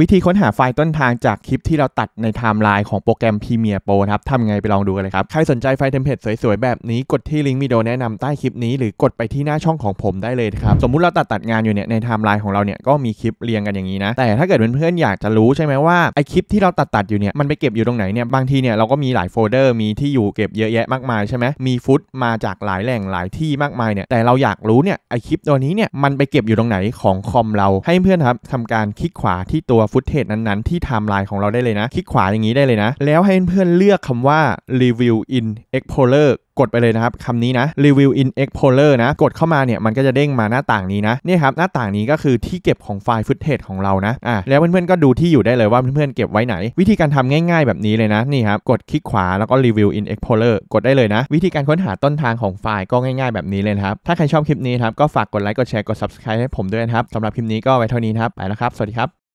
วิธีค้นหาไฟล์ต้นทางจากคลิปที่เราตัดในไทม์ไลน์ของโปรแกรม Premiere Pro ครับทำไงไปลองดูกันเลยครับ ใครสนใจไฟล์เทมเพลตสวยๆแบบนี้ กดที่ลิงก์วิดีโอแนะนำใต้คลิปนี้หรือกดไปที่หน้าช่องของผมได้เลยครับ สมมุติเราตัดตัดงานอยู่เนี่ยในไทม์ไลน์ของเราเนี่ยก็มีคลิปเรียงกันอย่างนี้นะ แต่ถ้าเกิดเพื่อนๆอยากจะรู้ใช่ไหมว่าไอคลิปที่เราตัดตัดอยู่เนี่ยมันไปเก็บอยู่ตรงไหนเนี่ยบางทีเนี่ยเราก็มีหลายโฟลเดอร์มีที่อยู่เก็บเยอะแยะมากมายใช่ไหมมีฟุตมาจากหลายแหล่งหลายที่มากมายเนี่ยแต่เราอยากรู้เนี่ยไอคลิปตัวนี้เนี่ยมันไปเก็บอยู่ตรงไหนของคอมเราให้เพื่อนครับทำการคลิกขวาที่ตัวฟุตเทจนั้นๆที่ไทม์ไลน์ของเราได้เลยนะ คลิกขวาอย่างนี้ได้เลยนะ แล้วให้เพื่อนเลือกคำว่า review in explorer กดไปเลยนะครับคำนี้นะ review in explorer นะ กดเข้ามาเนี่ยมันก็จะเด้งมาหน้าต่างนี้นะ นี่ครับหน้าต่างนี้ก็คือที่เก็บของไฟล์ฟุตเทจของเรานะอ่ะแล้วเพื่อนๆก็ดูที่อยู่ได้เลยว่าเพื่อนๆเก็บไว้ไหน วิธีการทำง่ายๆ แบบนี้เลยนะนี่ครับ กดคลิกขวาแล้วก็ review in explorer กดได้เลยนะ วิธีการค้นหาต้นทางของไฟล์ก็ง่าย ๆ แบบนี้เลยครับ ถ้าใครชอบคลิปนี้ครับ ก็ฝากกดไลค์กดแชร์กด subscribe ให้ผมด้วยนะครับสำหรับคลิปนี้ก็ไว้เท่านี้ครับไปแล้วครับสวัสดีครับ